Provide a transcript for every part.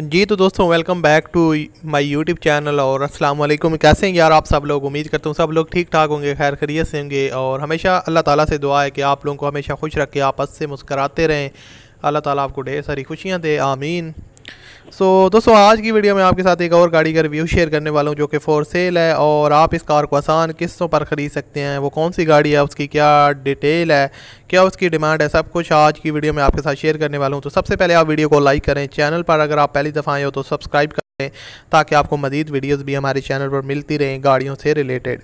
जी तो दोस्तों welcome back to my YouTube channel और अस्सलाम वालेकुम कैसे हैं यार आप सब लोग उम्मीद करता हूँ सब लोग ठीक ठाक होंगे खैर खरीत से होंगे और हमेशा अल्लाह ताला से दुआ है कि आप लोगों को हमेशा खुश रखे आप से मुस्कराते रहें अल्लाह ताला आपको ढेर सारी खुशियाँ दे आमीन सो so, दोस्तों आज की वीडियो में आपके साथ एक और गाड़ी का रिव्यू शेयर करने वाला हूँ जो कि फॉर सेल है और आप इस कार को आसान किस्तों पर ख़रीद सकते हैं वो कौन सी गाड़ी है उसकी क्या डिटेल है क्या उसकी डिमांड है सब कुछ आज की वीडियो में आपके साथ शेयर करने वाला हूँ तो सबसे पहले आप वीडियो को लाइक करें चैनल पर अगर आप पहली दफ़ा आए हो तो सब्सक्राइब करें ताकि आपको मज़ीद वीडियोज़ भी हमारे चैनल पर मिलती रहें गाड़ियों से रिलेटेड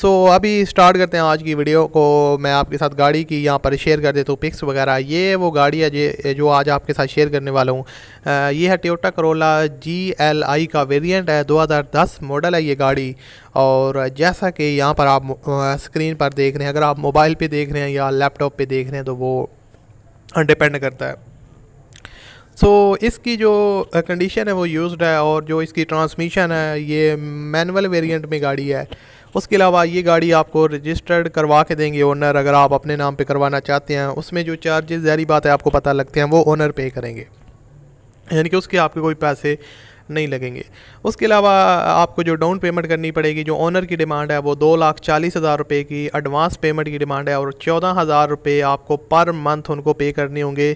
सो so, अभी स्टार्ट करते हैं आज की वीडियो को मैं आपके साथ गाड़ी की यहाँ पर शेयर कर देता हूँ पिक्स वगैरह ये वो गाड़ी है जे जो आज आपके साथ शेयर करने वाला हूँ ये है टोटा करोला जी एल आई का वेरिएंट है 2010 मॉडल है ये गाड़ी और जैसा कि यहाँ पर आप स्क्रीन पर देख रहे हैं अगर आप मोबाइल पर देख रहे हैं या लैपटॉप पर देख रहे हैं तो वो डिपेंड करता है सो so, इसकी जो कंडीशन है वो यूज्ड है और जो इसकी ट्रांसमिशन है ये मैनुअल वेरिएंट में गाड़ी है उसके अलावा ये गाड़ी आपको रजिस्टर्ड करवा के देंगे ओनर अगर आप अपने नाम पे करवाना चाहते हैं उसमें जो चार्जेस जहरी बात है आपको पता लगते हैं वो ओनर पे करेंगे यानी कि उसके आपके कोई पैसे नहीं लगेंगे उसके अलावा आपको जो डाउन पेमेंट करनी पड़ेगी जो ओनर की डिमांड है वो दो लाख चालीस हज़ार रुपये की एडवांस पेमेंट की डिमांड है और चौदह हज़ार रुपये आपको पर मंथ उनको पे करने होंगे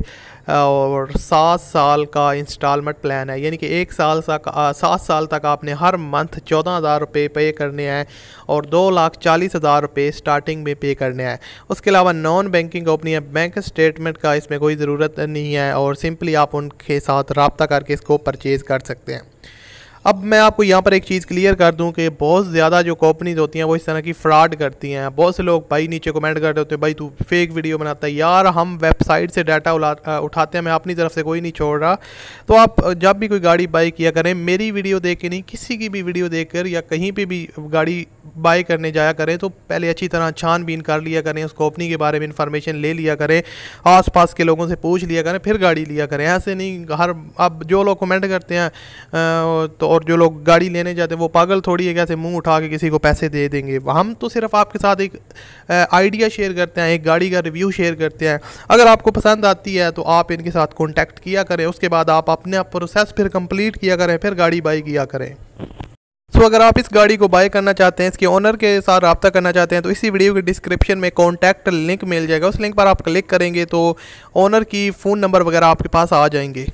और सात साल का इंस्टॉलमेंट प्लान है यानी कि एक साल तक सात साल तक आपने हर मंथ चौदह हज़ार रुपये पे करने हैं और दो लाख चालीस हज़ार रुपये स्टार्टिंग में पे करने हैं उसके अलावा नॉन बैंकिंग है बैंक स्टेटमेंट का इसमें कोई ज़रूरत नहीं है और सिंपली आप उनके साथ रबता करके इसको परचेज़ कर सकते हैं अब मैं आपको यहाँ पर एक चीज़ क्लियर कर दूँ कि बहुत ज़्यादा जो कंपनीज होती हैं वो इस तरह की फ्रॉड करती हैं बहुत से लोग भाई नीचे कमेंट करते होते हैं भाई तू फेक वीडियो बनाता है यार हम वेबसाइट से डाटा उठाते हैं मैं अपनी तरफ से कोई नहीं छोड़ रहा तो आप जब भी कोई गाड़ी बाई किया करें मेरी वीडियो देख के नहीं किसी की भी वीडियो देख कर या कहीं पर भी गाड़ी बाय करने जाया करें तो पहले अच्छी तरह छानबीन कर लिया करें उस कंपनी के बारे में इंफॉर्मेशन ले लिया करें आसपास के लोगों से पूछ लिया करें फिर गाड़ी लिया करें ऐसे नहीं हर अब जो लोग कमेंट करते हैं तो और जो लोग गाड़ी लेने जाते हैं वो पागल थोड़ी है कैसे मुंह उठा के किसी को पैसे दे देंगे हम तो सिर्फ आपके साथ एक आइडिया शेयर करते हैं एक गाड़ी का रिव्यू शेयर करते हैं अगर आपको पसंद आती है तो आप इनके साथ कॉन्टैक्ट किया करें उसके बाद आप अपने प्रोसेस फिर कंप्लीट किया करें फिर गाड़ी बाई किया करें दोस्तों अगर आप इस गाड़ी को बाय करना चाहते हैं इसके ओनर के साथ रबता करना चाहते हैं तो इसी वीडियो के डिस्क्रिप्शन में कॉन्टैक्ट लिंक मिल जाएगा उस लिंक पर आप क्लिक करेंगे तो ओनर की फ़ोन नंबर वगैरह आपके पास आ जाएंगे